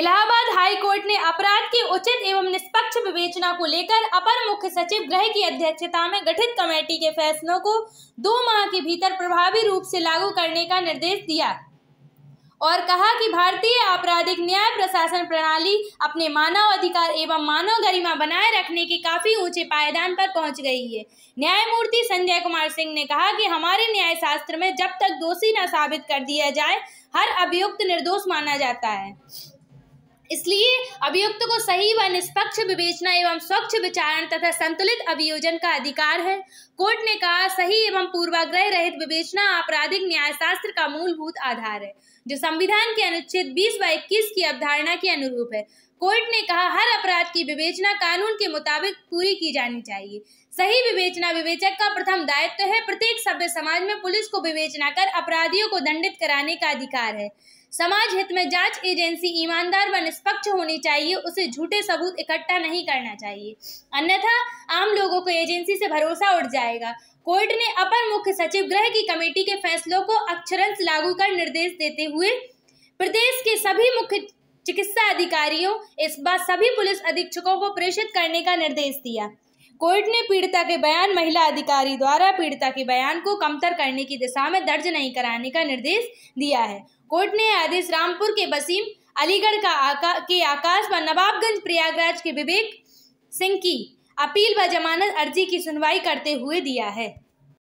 Allahabad high court ने अपराध की उचित एवं निष्पक्ष विवेचना को लेकर अपर मुख्य सचिव गृह की अध्यक्षता में गठित कमेटी के फैसलों को दो माह के भीतर प्रभावी रूप से लागू करने का निर्देश दिया और कहा कि भारतीय आपराधिक न्याय प्रशासन प्रणाली अपने मानव अधिकार एवं मानव गरिमा बनाए रखने के काफी ऊंचे पायदान पर पहुंच गई है न्यायमूर्ति संजय कुमार सिंह ने कहा कि हमारे न्याय शास्त्र में जब तक दोषी न साबित कर दिया जाए हर अभियुक्त निर्दोष माना जाता है इसलिए अभियुक्त को सही व निष्पक्ष विवेचना एवं स्वच्छ विचारण तथा संतुलित अभियोजन का अधिकार है कोर्ट ने कहा सही एवं पूर्वाग्रह रहित विवेचना आपराधिक न्यायशास्त्र का मूलभूत आधार है जो संविधान के अनुच्छेद 20 व 21 की अवधारणा के अनुरूप है कोर्ट ने कहा हर अपराध की विवेचना कानून के मुताबिक पूरी की जानी चाहिए सही विवेचना विवेचक का प्रथम दायित्व तो है प्रत्येक सभ्य समाज में पुलिस को विवेचना कर अपराधियों को दंडित कराने का अधिकार है समाज हित में जांच एजेंसी ईमानदार व निष्पक्ष होनी चाहिए उसे झूठे सबूत इकट्ठा नहीं करना चाहिए अन्यथा आम लोगों को एजेंसी से भरोसा उठ जाएगा कोर्ट ने अपर मुख्य सचिव गृह की कमेटी के फैसलों को अक्षरंश लागू कर निर्देश देते हुए प्रदेश के सभी मुख्य चिकित्सा अधिकारियों इस बार सभी पुलिस अधीक्षकों को प्रेषित करने का निर्देश दिया कोर्ट ने पीड़िता के बयान महिला अधिकारी द्वारा पीड़िता के बयान को कमतर करने की दिशा में दर्ज नहीं कराने का निर्देश दिया है कोर्ट ने आदेश रामपुर के बसीम अलीगढ़ का आका, के आकाश व नवाबगंज प्रयागराज के विवेक सिंह की अपील व जमानत अर्जी की सुनवाई करते हुए दिया है